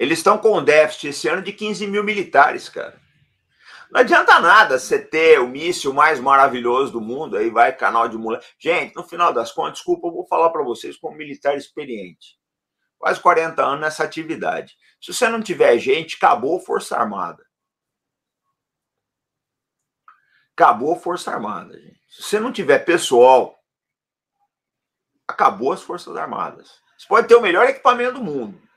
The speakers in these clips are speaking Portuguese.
Eles estão com déficit esse ano de 15 mil militares, cara. Não adianta nada você ter o míssil mais maravilhoso do mundo, aí vai canal de mulher. Gente, no final das contas, desculpa, eu vou falar para vocês como militar experiente. Quase 40 anos nessa atividade. Se você não tiver gente, acabou Força Armada. Acabou a Força Armada, gente. Se você não tiver pessoal, acabou as Forças Armadas. Você pode ter o melhor equipamento do mundo.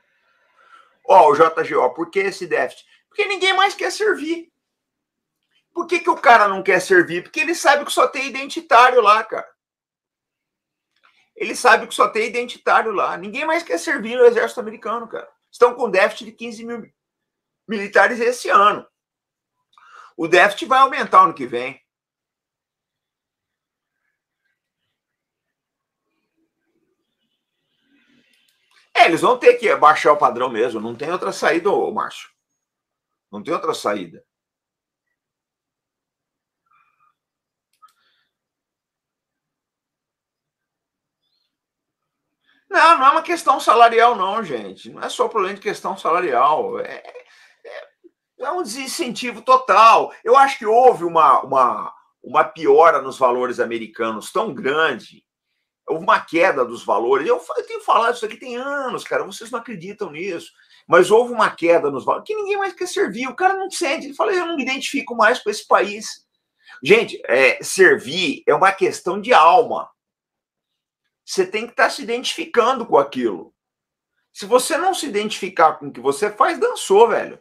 Ó, o JGO, por que esse déficit? Porque ninguém mais quer servir. Por que, que o cara não quer servir? Porque ele sabe que só tem identitário lá, cara. Ele sabe que só tem identitário lá. Ninguém mais quer servir no exército americano, cara. Estão com déficit de 15 mil militares esse ano. O déficit vai aumentar ano que vem. É, eles vão ter que baixar o padrão mesmo. Não tem outra saída, ô, Márcio. Não tem outra saída. Não, não é uma questão salarial, não, gente. Não é só problema de questão salarial. É, é, é um desincentivo total. Eu acho que houve uma, uma, uma piora nos valores americanos tão grande Houve uma queda dos valores. Eu, eu tenho falado isso aqui tem anos, cara. Vocês não acreditam nisso. Mas houve uma queda nos valores que ninguém mais quer servir. O cara não sente. Ele fala, eu não me identifico mais com esse país. Gente, é, servir é uma questão de alma. Você tem que estar tá se identificando com aquilo. Se você não se identificar com o que você faz, dançou, velho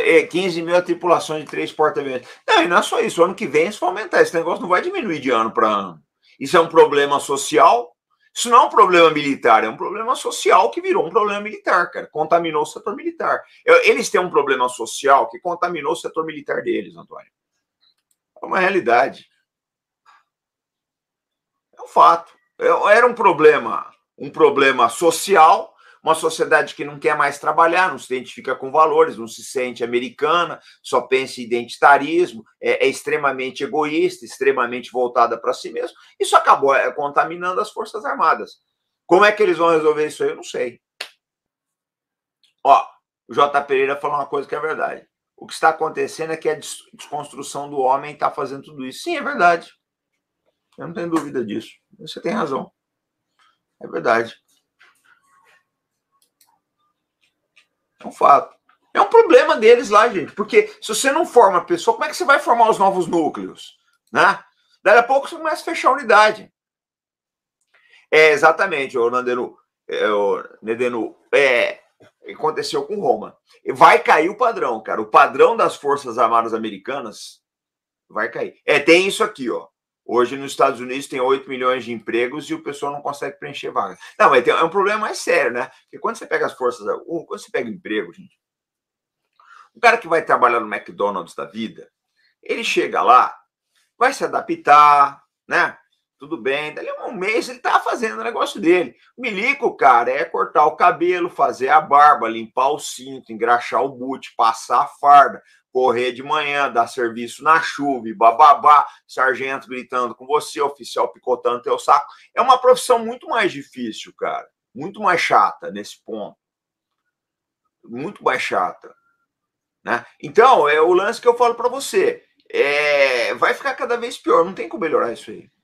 é 15 mil a tripulação de três porta-aviões. Não, e não é só isso. Ano que vem isso vai aumentar. Esse negócio não vai diminuir de ano para ano. Isso é um problema social. Isso não é um problema militar, é um problema social que virou um problema militar, cara. Contaminou o setor militar. Eles têm um problema social que contaminou o setor militar deles, Antônio. É uma realidade. É um fato. É, era um problema, um problema social uma sociedade que não quer mais trabalhar, não se identifica com valores, não se sente americana, só pensa em identitarismo, é, é extremamente egoísta, extremamente voltada para si mesmo. Isso acabou é, contaminando as Forças Armadas. Como é que eles vão resolver isso aí? Eu não sei. Ó, o J. Pereira falou uma coisa que é verdade. O que está acontecendo é que a desconstrução do homem está fazendo tudo isso. Sim, é verdade. Eu não tenho dúvida disso. Você tem razão. É verdade. É um fato. É um problema deles lá, gente, porque se você não forma a pessoa, como é que você vai formar os novos núcleos? Né? Daí a pouco você começa a fechar a unidade. É, exatamente, o Nandenu, é, o é, aconteceu com Roma. Vai cair o padrão, cara. O padrão das Forças Armadas Americanas vai cair. É, tem isso aqui, ó. Hoje nos Estados Unidos tem 8 milhões de empregos e o pessoal não consegue preencher vaga. Não, mas é um problema mais sério, né? Porque quando você pega as forças, quando você pega emprego, gente, o cara que vai trabalhar no McDonald's da vida, ele chega lá, vai se adaptar, né? Tudo bem, dali um mês ele tá fazendo o negócio dele. O milico, cara, é cortar o cabelo, fazer a barba, limpar o cinto, engraxar o boot, passar a farda, correr de manhã, dar serviço na chuva, e bababá, sargento gritando com você, oficial picotando teu saco. É uma profissão muito mais difícil, cara. Muito mais chata nesse ponto. Muito mais chata. Né? Então, é o lance que eu falo para você. É, vai ficar cada vez pior, não tem como melhorar isso aí.